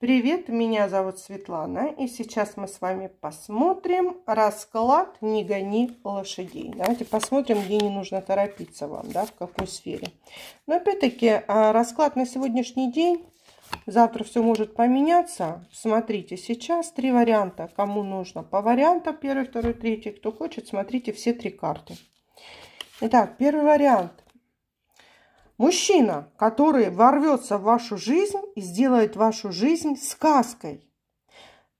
Привет, меня зовут Светлана, и сейчас мы с вами посмотрим расклад «Не гони лошадей». Давайте посмотрим, где не нужно торопиться вам, да, в какой сфере. Но опять-таки а, расклад на сегодняшний день, завтра все может поменяться. Смотрите, сейчас три варианта, кому нужно по вариантам, первый, второй, третий. Кто хочет, смотрите все три карты. Итак, первый вариант Мужчина, который ворвется в вашу жизнь и сделает вашу жизнь сказкой.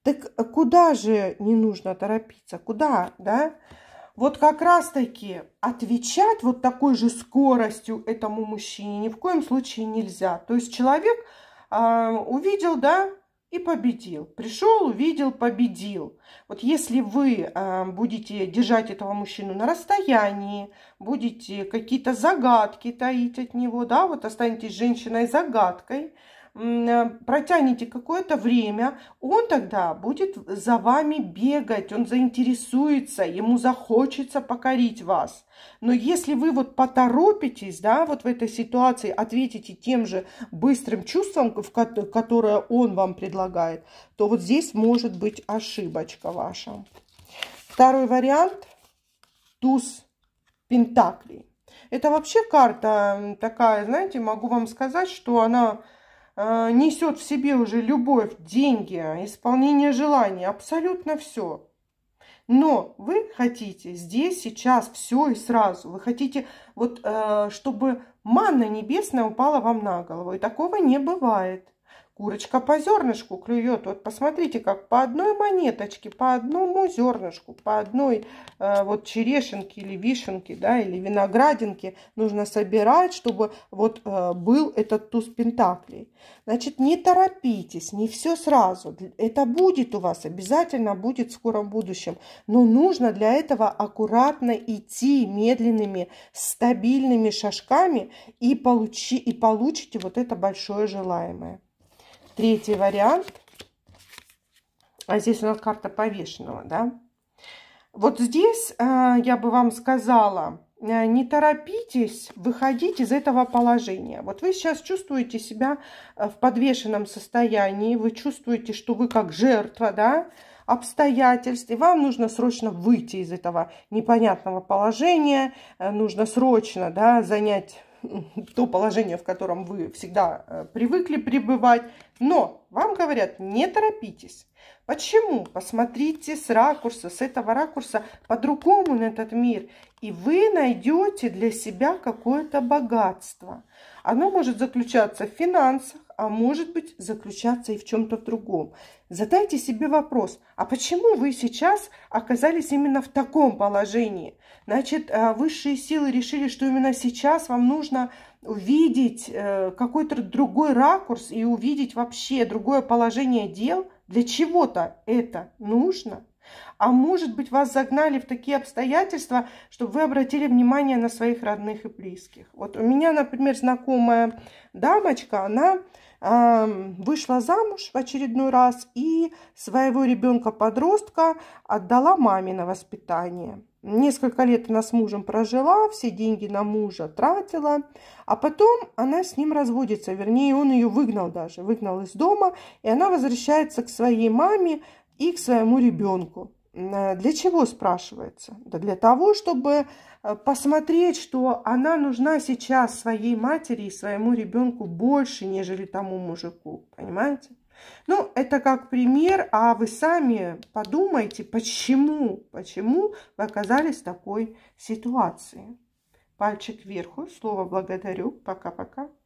Так э, куда же не нужно торопиться? Куда, да? Вот как раз-таки отвечать вот такой же скоростью этому мужчине ни в коем случае нельзя. То есть человек э, увидел, да, и победил. Пришел, увидел, победил. Вот если вы э, будете держать этого мужчину на расстоянии, будете какие-то загадки таить от него, да, вот останетесь женщиной загадкой – Э, протянете какое-то время, он тогда будет за вами бегать, он заинтересуется, ему захочется покорить вас. Но если вы вот поторопитесь, да, вот в этой ситуации ответите тем же быстрым чувством, которое он вам предлагает, то вот здесь может быть ошибочка ваша. Второй вариант – туз пентаклей. Это вообще карта такая, знаете, могу вам сказать, что она Э, несет в себе уже любовь, деньги, исполнение желаний, абсолютно все. Но вы хотите здесь, сейчас, все и сразу. Вы хотите, вот, э, чтобы манна небесная упала вам на голову. И такого не бывает. Курочка по зернышку клюет. Вот посмотрите, как по одной монеточке, по одному зернышку, по одной э, вот черешенке или вишенке, да, или виноградинке нужно собирать, чтобы вот э, был этот туз пентаклей. Значит, не торопитесь, не все сразу. Это будет у вас, обязательно будет в скором будущем. Но нужно для этого аккуратно идти медленными, стабильными шажками и, получи, и получите вот это большое желаемое. Третий вариант. А здесь у нас карта повешенного, да? Вот здесь э, я бы вам сказала, э, не торопитесь выходить из этого положения. Вот вы сейчас чувствуете себя э, в подвешенном состоянии, вы чувствуете, что вы как жертва, да, обстоятельств, и вам нужно срочно выйти из этого непонятного положения, нужно срочно, да, занять то положение, в котором вы всегда э, привыкли пребывать. Но вам говорят, не торопитесь. Почему? Посмотрите с ракурса, с этого ракурса по-другому на этот мир. И вы найдете для себя какое-то богатство. Оно может заключаться в финансах, а может быть заключаться и в чем-то в другом. Задайте себе вопрос, а почему вы сейчас оказались именно в таком положении? Значит, а, высшие силы решили, что именно сейчас вам нужно увидеть э, какой-то другой ракурс и увидеть вообще другое положение дел. Для чего-то это нужно – а может быть, вас загнали в такие обстоятельства, чтобы вы обратили внимание на своих родных и близких. Вот у меня, например, знакомая дамочка, она э, вышла замуж в очередной раз и своего ребенка-подростка отдала маме на воспитание. Несколько лет она с мужем прожила, все деньги на мужа тратила, а потом она с ним разводится, вернее, он ее выгнал даже, выгнал из дома, и она возвращается к своей маме, и к своему ребенку. Э, для чего спрашивается? Да для того, чтобы э, посмотреть, что она нужна сейчас своей матери и своему ребенку больше, нежели тому мужику. Понимаете? Ну, это как пример, а вы сами подумайте, почему, почему вы оказались в такой ситуации. Пальчик вверху, слово благодарю, пока-пока.